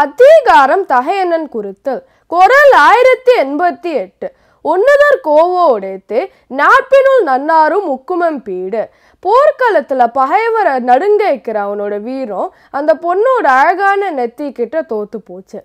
அதிகாரம் தகையனன் குருத்தல் குரல் ஆயிரத்தி எண்பத்தி எட்டு ஒன்னுதர் கோவோ உடைத்து நாட்பினுள் நன்னாரும் உக்குமம் பீடு போர்க்களத்தில் பகைவரை நடுங்க வைக்கிற அவனோட வீரம் அந்த பொண்ணோட அழகான நெத்தி கிட்ட தோத்து போச்சு